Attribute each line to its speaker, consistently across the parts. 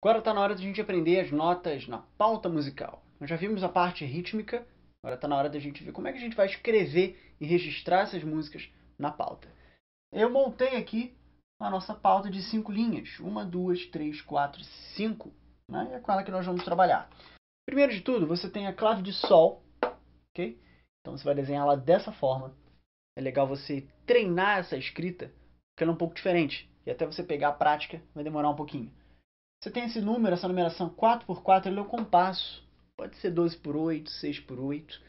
Speaker 1: Agora está na hora de a gente aprender as notas na pauta musical. Nós já vimos a parte rítmica, agora está na hora da gente ver como é que a gente vai escrever e registrar essas músicas na pauta. Eu montei aqui a nossa pauta de cinco linhas. Uma, duas, três, quatro, cinco. Né? E é com ela que nós vamos trabalhar. Primeiro de tudo, você tem a clave de Sol. ok? Então você vai desenhar ela dessa forma. É legal você treinar essa escrita, porque ela é um pouco diferente. E até você pegar a prática, vai demorar um pouquinho. Você tem esse número, essa numeração 4 por 4, ele é o compasso. Pode ser 12 por 8, 6 por 8.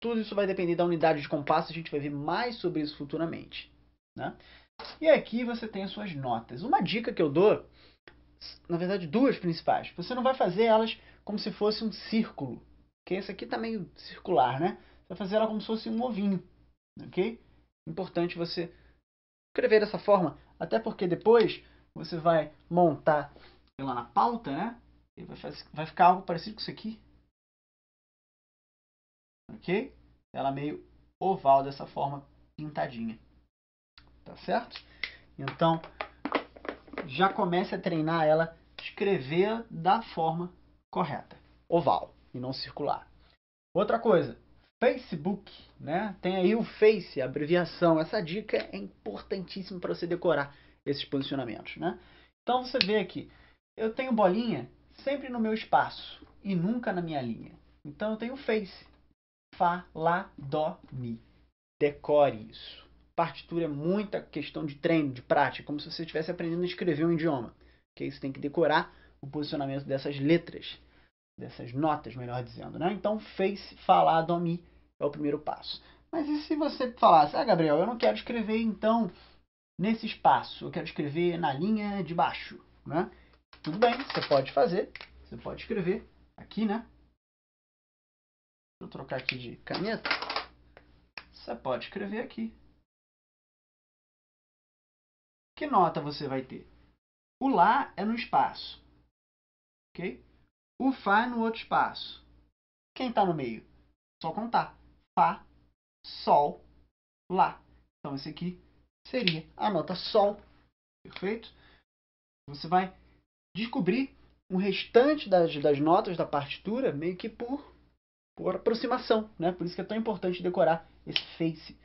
Speaker 1: Tudo isso vai depender da unidade de compasso, a gente vai ver mais sobre isso futuramente. Né? E aqui você tem as suas notas. Uma dica que eu dou, na verdade duas principais. Você não vai fazer elas como se fosse um círculo, que esse aqui está meio circular, né? Você vai fazer ela como se fosse um ovinho, ok? Importante você escrever dessa forma, até porque depois você vai montar lá na pauta, né? Ele vai, fazer, vai ficar algo parecido com isso aqui. Ok? Ela meio oval dessa forma pintadinha. Tá certo? Então, já comece a treinar ela escrever da forma correta. Oval e não circular. Outra coisa, Facebook, né? Tem aí o Face, abreviação. Essa dica é importantíssima para você decorar esses posicionamentos, né? Então você vê aqui, eu tenho bolinha sempre no meu espaço e nunca na minha linha. Então eu tenho face. Fá, lá, dó, mi. Decore isso. Partitura é muita questão de treino, de prática, como se você estivesse aprendendo a escrever um idioma. Que aí você tem que decorar o posicionamento dessas letras, dessas notas, melhor dizendo. Né? Então, face, Fa La dó, mi é o primeiro passo. Mas e se você falasse, ah, Gabriel, eu não quero escrever então nesse espaço, eu quero escrever na linha de baixo, né? Tudo bem, você pode fazer, você pode escrever aqui, né? Vou trocar aqui de caneta. Você pode escrever aqui. Que nota você vai ter? O Lá é no espaço, ok? O Fá é no outro espaço. Quem está no meio? Só contar. Fá, Sol, Lá. Então, esse aqui seria a nota Sol. Perfeito? Você vai descobri o restante das, das notas da partitura meio que por, por aproximação, né? Por isso que é tão importante decorar esse face.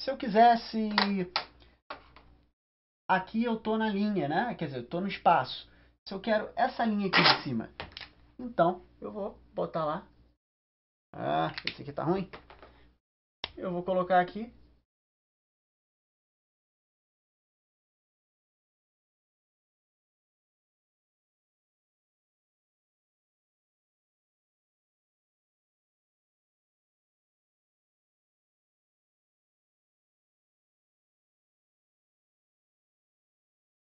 Speaker 1: Se eu quisesse... Aqui eu tô na linha, né? Quer dizer, eu tô no espaço. Se eu quero essa linha aqui de cima, então eu vou botar lá. Ah, esse aqui tá ruim. Eu vou colocar aqui